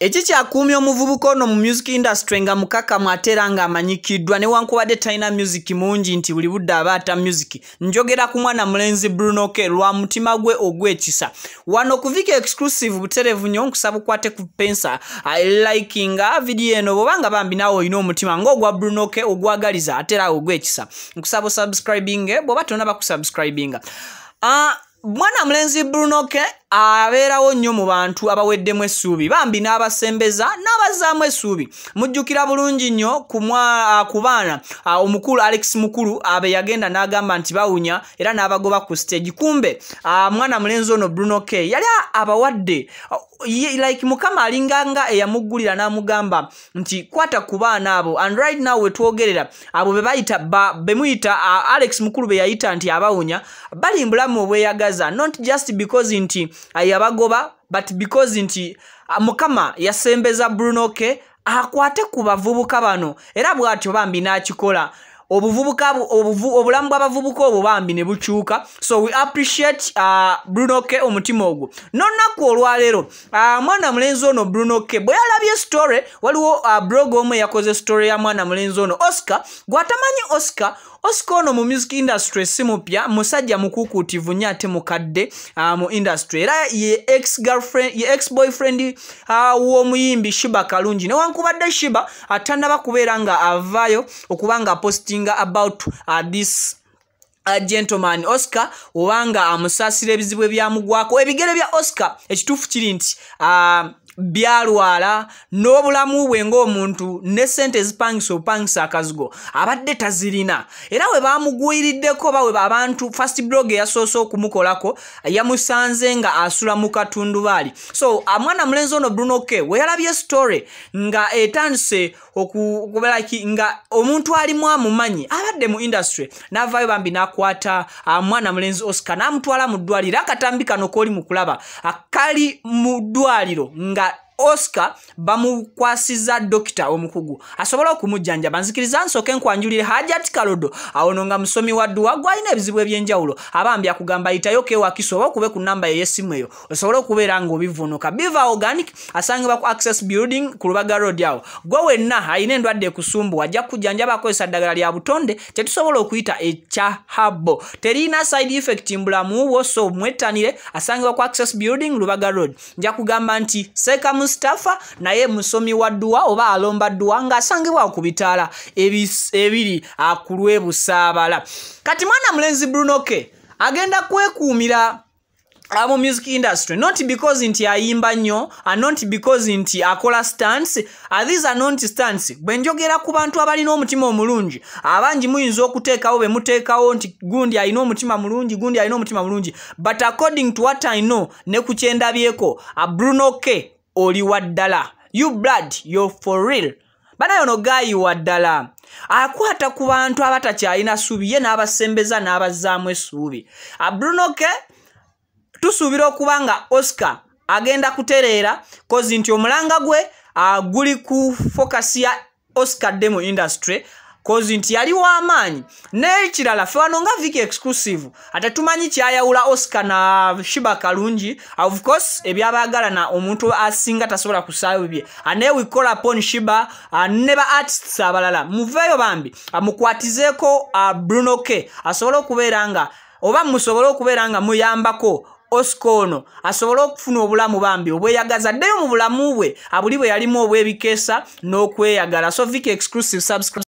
ekikyakuumya omuvubuka ono mu music industry nga mukakamu ate era ng'amanyikiddwa newankubadde talina music mungi nti buli budde aba ata music njogera ku mwana mulenzi bruno ke lwa mutima gwe ogw'ekisa wano kuvika exclusive buterevu nnyo nkusaba ukwate ku pensa likinga vidiyo eno bw'oba nga bambi naawe olina omutima ng'ogwa bruno ke ogwagaliza ate era ogw'ekisa nkusaba osubscribinge bw'oba tonaba kusubscribinga ah, mwana mulenzi bruno ke abeerawo nnyo mu bantu abaweddemu essuubi bambi n'abasembeza n'abazzaamu essuubi mujjukira bulungi nnyo ku ah, baana ah, omukulu alex mukulu abe yagenda n'agamba nti bawunya era n'abagoba ku stage kumbe ah, mwana mulenzi ono bruno k yali abawadde oh, like mukama alinganga eyamuggulira n'amugamba nti kwata ku baana abo and right now wetwogerera abo bebayita bemuyita alex mukulu be yayita nti abawunya bali mbulamu obweyagaza not just because nti in Eh, yabagoba but because nti ah, mukama yasembeza brunoke akwate ku bavubuka bano era bwatyo bambi n'akikola obuvubuka obulamu bw'abavubuka obwo bambi ne bukyuka so we appreciate uh, ah, brunoke omutima ogwo n'onnaku olwaleero uh, mwana mulenzi ono brunoke bwe yalabye story waliwo uh, blog omu eyakoze story ya mwana mulenzi ono oscar gwatamanyi oscar osikono mu music industry simupya musajja mukukutivu nyo ate mukadde uh, mu industry era ye ex girlfriend ye ex boyfriend uh, w'omuyimbi shiba kalungi newankubadde shiba atanaba kubeera nga avaayo okuba nga postinga about uh, this gentleman oscar obanga amusaasira ebizibu ebyamugwako ebigere bya oscar ekitufu kiri nti uh, byalwala n'obulamu bwe ng'omuntu ne ssente ezipangisa opangisa akazigo abadde tazirina era we baamugwiriddeko bawe abantu fast blog eyasoose okumukolako yamusanze nga asula mu katundubaali so amwana mulenzi ono bruno k we yalabye story nga etandise okubalaki nga omuntu alimu amumanyi abadde mu industry n'avaayo bambi n'akwata mwana mulenzi osica n'amutwala mu ddwaliro akatambi kano kooli mu kulaba akali mu ddwaliro nga oscar bamukwasiza dokita omukugu asobole okumujjanjaba nzikiriza nsooke nkwanjulire hajat kalodo awo no nga musomi wadduwaggwa alina ebizibu ebyenjawulo abambi akugamba yitayo kewakiso oba okube ku namba eyesimu eyo osobole okubeera nga obivuunuka biva organic asangibwa ku access building ku lubaga road awo gwe wenna alina endwadde ekusumbu ajja kujjanjaba akozesa ddagala lya butonde tetusobola okuyita ekya habo teriina side effect mbulamuwo so mwettanire asangibwa ku access building lubaga road nja kugamba nti sekamu mustafa naye musomi wa dduwa oba alomba dduwa ng'asangibwa ku bitaala ebiri akulwebusaabala kati mwana mulenzi brunoke agenda kwekuumira mu music industry not because nti ayimba nnyo not because nti akola stans athese are not stans bwe njogera ku bantu abalina omutima omulungi abangi muyinza okuteekawo be muteekawo nti gundi alina omutima mulungi gundi alina omutima mulungi but according to what i know ne ku kyendabyeko bruno k oli waddala you blood your for real banayono gayi waddala akwata ku bantu abatakyalina ssuubi ye n'abasembeza n'abazzaamu essuubi abruno ke tusuubira okuba nga oscar agenda kutereera kozi nti omulanga gwe aguli ah, ku focus ya oscar demo industry kozi nti yali w'amaanyi n'ekirala fe wano nga viki exclusive atatumanyi kyayawula oscar na shiba kalungi of course ebyabaagalana omuntu asinga tasobola kusaayo bibye anaye wekola pon shiba ne ba artists abalala muveeyo bambi amukwatizeeko bruno k asobole okubeera nga oba musobole okubeera nga muyambako osco ono asobole okufuna obulamu bambi obweyagaza ddeyo mu bulamu bwe abuli bwe yalimu obwebikeesa n'okweyagala so vic exclusive subscribe